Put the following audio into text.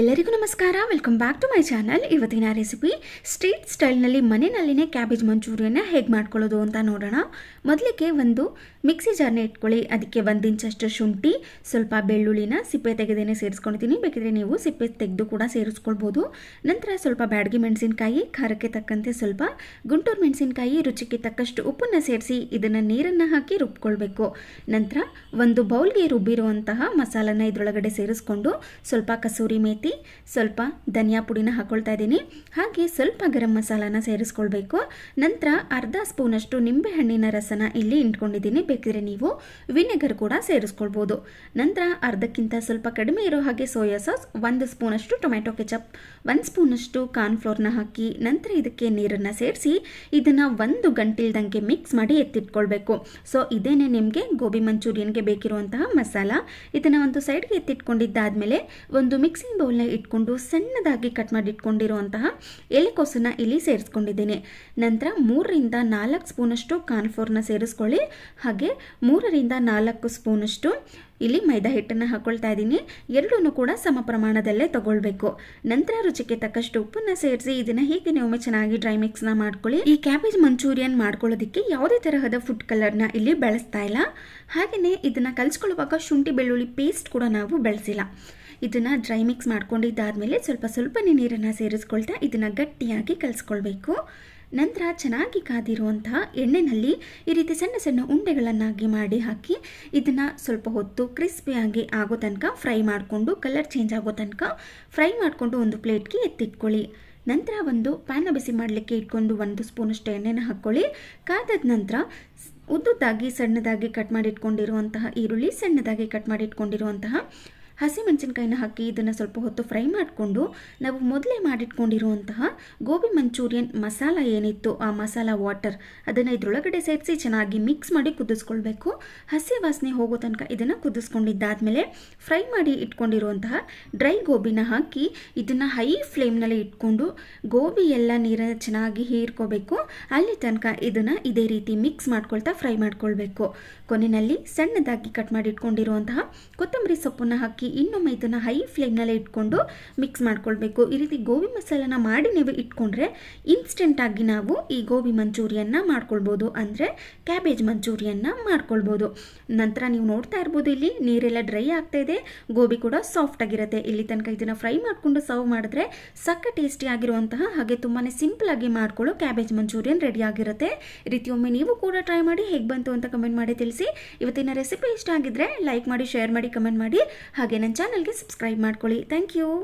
ಎಲ್ಲರಿಗೂ ನಮಸ್ಕಾರ welcome back to my channel ಇವತ್ತಿನ ರೆಸಿಪಿ ಸ್ಟ್ರೀಟ್ ಸ್ಟೈಲ್ನಲ್ಲಿ ಮನೆಯಲ್ಲಿನೇ ಕ್ಯಾಬೇಜ್ ಮಂಚೂರಿಯನ್ನ ಹೇಗೆ ಮಾಡ್ಕೊಳ್ಳೋದು ಅಂತ ನೋಡೋಣ ಮೊದಲಿಗೆ ಒಂದು ಮಿಕ್ಸಿ ಜಾರ್ನ ಇಟ್ಕೊಳ್ಳಿ ಅದಕ್ಕೆ ಒಂದಿಂಚಷ್ಟು ಇಂಚಷ್ಟು ಶುಂಠಿ ಸ್ವಲ್ಪ ಬೆಳ್ಳುಳ್ಳಿನ ಸಿಪ್ಪೆ ತೆಗೆದೇನೆ ಸೇರಿಸ್ಕೊಂಡಿದ್ದೀನಿ ಬೇಕಿದ್ರೆ ನೀವು ಸಿಪ್ಪೆ ತೆಗೆದು ಕೂಡ ಸೇರಿಸ್ಕೊಳ್ಬೋದು ನಂತರ ಸ್ವಲ್ಪ ಬ್ಯಾಡಗಿ ಮೆಣಸಿನಕಾಯಿ ಖಾರಕ್ಕೆ ತಕ್ಕಂತೆ ಸ್ವಲ್ಪ ಗುಂಟೂರು ಮೆಣಸಿನಕಾಯಿ ರುಚಿಗೆ ತಕ್ಕಷ್ಟು ಉಪ್ಪನ್ನು ಸೇರಿಸಿ ಇದನ್ನು ನೀರನ್ನು ಹಾಕಿ ರುಬ್ಕೊಳ್ಬೇಕು ನಂತರ ಒಂದು ಬೌಲ್ಗೆ ರುಬ್ಬಿರುವಂತಹ ಮಸಾಲನ ಇದರೊಳಗಡೆ ಸೇರಿಸ್ಕೊಂಡು ಸ್ವಲ್ಪ ಕಸೂರಿ ರೀತಿ ಸ್ವಲ್ಪ ಧನಿಯಾ ಪುಡಿನ ಹಾಕೊಳ್ತಾ ಇದ್ದೀನಿ ಹಾಗೆ ಸ್ವಲ್ಪ ಗರಂ ಮಸಾಲಾನ ಸೇರಿಸ್ಕೊಳ್ಬೇಕು ನಂತರ ಅರ್ಧ ಸ್ಪೂನಷ್ಟು ನಿಂಬೆಹಣ್ಣಿನ ರಸನ ಇಲ್ಲಿ ಇಟ್ಕೊಂಡಿದ್ದೀನಿ ಬೇಕಿದ್ರೆ ನೀವು ವಿನೆಗರ್ ಕೂಡ ಸೇರಿಸ್ಕೊಳ್ಬೋದು ನಂತರ ಅರ್ಧಕ್ಕಿಂತ ಸ್ವಲ್ಪ ಕಡಿಮೆ ಇರೋ ಹಾಗೆ ಸೋಯಾ ಸಾಸ್ ಒಂದು ಸ್ಪೂನಷ್ಟು ಟೊಮೆಟೊ ಕೆಚಪ್ ಒಂದು ಸ್ಪೂನಷ್ಟು ಕಾರ್ನ್ಫ್ಲೋರ್ನ ಹಾಕಿ ನಂತರ ಇದಕ್ಕೆ ನೀರನ್ನು ಸೇರಿಸಿ ಇದನ್ನು ಒಂದು ಗಂಟಿಲ್ದಂಗೆ ಮಿಕ್ಸ್ ಮಾಡಿ ಎತ್ತಿಟ್ಕೊಳ್ಬೇಕು ಸೊ ಇದೇನೆ ನಿಮಗೆ ಗೋಬಿ ಮಂಚೂರಿಯನ್ಗೆ ಬೇಕಿರುವಂತಹ ಮಸಾಲ ಇದನ್ನು ಒಂದು ಸೈಡ್ಗೆ ಎತ್ತಿಟ್ಕೊಂಡಿದ್ದಾದ್ಮೇಲೆ ಒಂದು ಮಿಕ್ಸಿಂಗ್ ಬೌಲ್ನ ಇಟ್ಕೊಂಡು ಸಣ್ಣದಾಗಿ ಕಟ್ ಮಾಡಿ ಇಟ್ಕೊಂಡಿರುವಂತಹ ಎಲೆಕೋಸನ್ನ ಇಲ್ಲಿ ಸೇರಿಸ್ಕೊಂಡಿದ್ದೀನಿ ನಂತರ ಮೂರರಿಂದ ನಾಲ್ಕು ಸ್ಪೂನಷ್ಟು ಕಾರ್ನ್ಫ್ಲೋರ್ನ ಸೇರಿಸ್ಕೊಳ್ಳಿ ಹಾಗೆ ಮೂರರಿಂದ ನಾಲ್ಕು ಸ್ಪೂನಷ್ಟು ಇಲ್ಲಿ ಮೈದಾ ಹಿಟ್ಟನ್ನು ಹಾಕ್ಕೊಳ್ತಾ ಇದ್ದೀನಿ ಎರಡೂ ಕೂಡ ಸಮ ಪ್ರಮಾಣದಲ್ಲೇ ತಗೊಳ್ಬೇಕು ನಂತರ ರುಚಿಗೆ ತಕ್ಕಷ್ಟು ಉಪ್ಪನ್ನು ಸೇರಿಸಿ ಇದನ್ನು ಹೀಗೆ ಒಮ್ಮೆ ಚೆನ್ನಾಗಿ ಡ್ರೈ ಮಿಕ್ಸ್ನ ಮಾಡ್ಕೊಳ್ಳಿ ಈ ಕ್ಯಾಬೇಜ್ ಮಂಚೂರಿಯನ್ ಮಾಡ್ಕೊಳ್ಳೋದಕ್ಕೆ ಯಾವುದೇ ತರಹದ ಫುಡ್ ಕಲರ್ನ ಇಲ್ಲಿ ಬಳಸ್ತಾ ಇಲ್ಲ ಹಾಗೆಯೇ ಇದನ್ನು ಕಲಿಸ್ಕೊಳ್ಳುವಾಗ ಶುಂಠಿ ಬೆಳ್ಳುಳ್ಳಿ ಪೇಸ್ಟ್ ಕೂಡ ನಾವು ಬಳಸಿಲ್ಲ ಇದನ್ನು ಡ್ರೈ ಮಿಕ್ಸ್ ಮಾಡ್ಕೊಂಡಿದ್ದಾದಮೇಲೆ ಸ್ವಲ್ಪ ಸ್ವಲ್ಪನೇ ನೀರನ್ನು ಸೇರಿಸ್ಕೊಳ್ತಾ ಇದನ್ನು ಗಟ್ಟಿಯಾಗಿ ಕಲಿಸ್ಕೊಳ್ಬೇಕು ನಂತರ ಚೆನ್ನಾಗಿ ಕಾದಿರುವಂತಹ ಎಣ್ಣೆನಲ್ಲಿ ಈ ರೀತಿ ಸಣ್ಣ ಸಣ್ಣ ಉಂಡೆಗಳನ್ನಾಗಿ ಮಾಡಿ ಹಾಕಿ ಇದನ್ನು ಸ್ವಲ್ಪ ಹೊತ್ತು ಕ್ರಿಸ್ಪಿಯಾಗಿ ಆಗೋ ತನಕ ಫ್ರೈ ಮಾಡಿಕೊಂಡು ಕಲರ್ ಚೇಂಜ್ ಆಗೋ ತನಕ ಫ್ರೈ ಮಾಡಿಕೊಂಡು ಒಂದು ಪ್ಲೇಟ್ಗೆ ಎತ್ತಿಟ್ಕೊಳ್ಳಿ ನಂತರ ಒಂದು ಪ್ಯಾನ ಬಿಸಿ ಮಾಡಲಿಕ್ಕೆ ಇಟ್ಕೊಂಡು ಒಂದು ಸ್ಪೂನಷ್ಟು ಎಣ್ಣೆನ ಹಾಕ್ಕೊಳ್ಳಿ ಕಾದದ ನಂತರ ಉದ್ದುದ್ದಾಗಿ ಸಣ್ಣದಾಗಿ ಕಟ್ ಮಾಡಿಟ್ಕೊಂಡಿರುವಂತಹ ಈರುಳ್ಳಿ ಸಣ್ಣದಾಗಿ ಕಟ್ ಮಾಡಿಟ್ಕೊಂಡಿರುವಂತಹ ಹಸಿಮೆಣಸಿನ್ಕಾಯಿನ ಹಾಕಿ ಇದನ್ನು ಸ್ವಲ್ಪ ಹೊತ್ತು ಫ್ರೈ ಮಾಡಿಕೊಂಡು ನಾವು ಮೊದಲೇ ಮಾಡಿಟ್ಕೊಂಡಿರುವಂತಹ ಗೋಬಿ ಮಂಚೂರಿಯನ್ ಮಸಾಲ ಏನಿತ್ತು ಆ ಮಸಾಲ ವಾಟರ್ ಅದನ್ನು ಇದರೊಳಗಡೆ ಸೇರಿಸಿ ಚೆನ್ನಾಗಿ ಮಿಕ್ಸ್ ಮಾಡಿ ಕುದಿಸ್ಕೊಳ್ಬೇಕು ಹಸಿ ವಾಸನೆ ಹೋಗೋ ತನಕ ಇದನ್ನು ಕುದಿಸ್ಕೊಂಡಿದ್ದಾದಮೇಲೆ ಫ್ರೈ ಮಾಡಿ ಇಟ್ಕೊಂಡಿರುವಂತಹ ಡ್ರೈ ಗೋಬಿನ ಹಾಕಿ ಇದನ್ನು ಹೈ ಫ್ಲೇಮ್ನಲ್ಲಿ ಇಟ್ಕೊಂಡು ಗೋಬಿ ಎಲ್ಲ ನೀರನ್ನು ಚೆನ್ನಾಗಿ ಹೀರ್ಕೋಬೇಕು ಅಲ್ಲಿ ತನಕ ಇದನ್ನು ಇದೇ ರೀತಿ ಮಿಕ್ಸ್ ಮಾಡ್ಕೊಳ್ತಾ ಫ್ರೈ ಮಾಡ್ಕೊಳ್ಬೇಕು ಕೊನೆಯಲ್ಲಿ ಸಣ್ಣದಾಗಿ ಕಟ್ ಮಾಡಿ ಇಟ್ಕೊಂಡಿರುವಂತಹ ಕೊತ್ತಂಬರಿ ಸೊಪ್ಪನ್ನು ಹಾಕಿ ಇನ್ನೊಮ್ಮೆ ಇದನ್ನು ಹೈ ಫ್ಲೇಮ್ನಲ್ಲೇ ಇಟ್ಕೊಂಡು ಮಿಕ್ಸ್ ಮಾಡ್ಕೊಳ್ಬೇಕು ಈ ರೀತಿ ಗೋಬಿ ಮಸಾಲನ ಮಾಡಿ ನೀವು ಇಟ್ಕೊಂಡ್ರೆ ಇನ್ಸ್ಟೆಂಟಾಗಿ ನಾವು ಈ ಗೋಬಿ ಮಂಚೂರಿಯನ್ನು ಮಾಡ್ಕೊಳ್ಬೋದು ಅಂದರೆ ಕ್ಯಾಬೇಜ್ ಮಂಚೂರಿಯನ್ನು ಮಾಡ್ಕೊಳ್ಬೋದು ನಂತರ ನೀವು ನೋಡ್ತಾ ಇರ್ಬೋದು ಇಲ್ಲಿ ನೀರೆಲ್ಲ ಡ್ರೈ ಆಗ್ತಾ ಇದೆ ಗೋಬಿ ಕೂಡ ಸಾಫ್ಟ್ ಆಗಿರುತ್ತೆ ಇಲ್ಲಿ ತನಕ ಇದನ್ನು ಫ್ರೈ ಮಾಡಿಕೊಂಡು ಸರ್ವ್ ಮಾಡಿದ್ರೆ ಸಕ್ಕ ಟೇಸ್ಟಿ ಆಗಿರುವಂತಹ ಹಾಗೆ ತುಂಬಾ ಸಿಂಪಲ್ ಆಗಿ ಮಾಡ್ಕೊಳ್ಳೋ ಕ್ಯಾಬೇಜ್ ಮಂಚೂರಿಯನ್ ರೆಡಿ ಆಗಿರುತ್ತೆ ರೀತಿ ಒಮ್ಮೆ ನೀವು ಕೂಡ ಟ್ರೈ ಮಾಡಿ ಹೇಗೆ ಬಂತು ಅಂತ ಕಮೆಂಟ್ ಮಾಡಿ ತಿಳಿಸಿ ಇವತ್ತಿನ ರೆಸಿಪಿ ಇಷ್ಟ ಆಗಿದ್ರೆ ಲೈಕ್ ಮಾಡಿ ಶೇರ್ ಮಾಡಿ ಕಮೆಂಟ್ ಮಾಡಿ ಹಾಗೆ ಹಾಗೆ ನನ್ನ ಚಾನಲ್ಗೆ ಸಬ್ಸ್ಕ್ರೈಬ್ ಮಾಡ್ಕೊಳ್ಳಿ ಥ್ಯಾಂಕ್ ಯು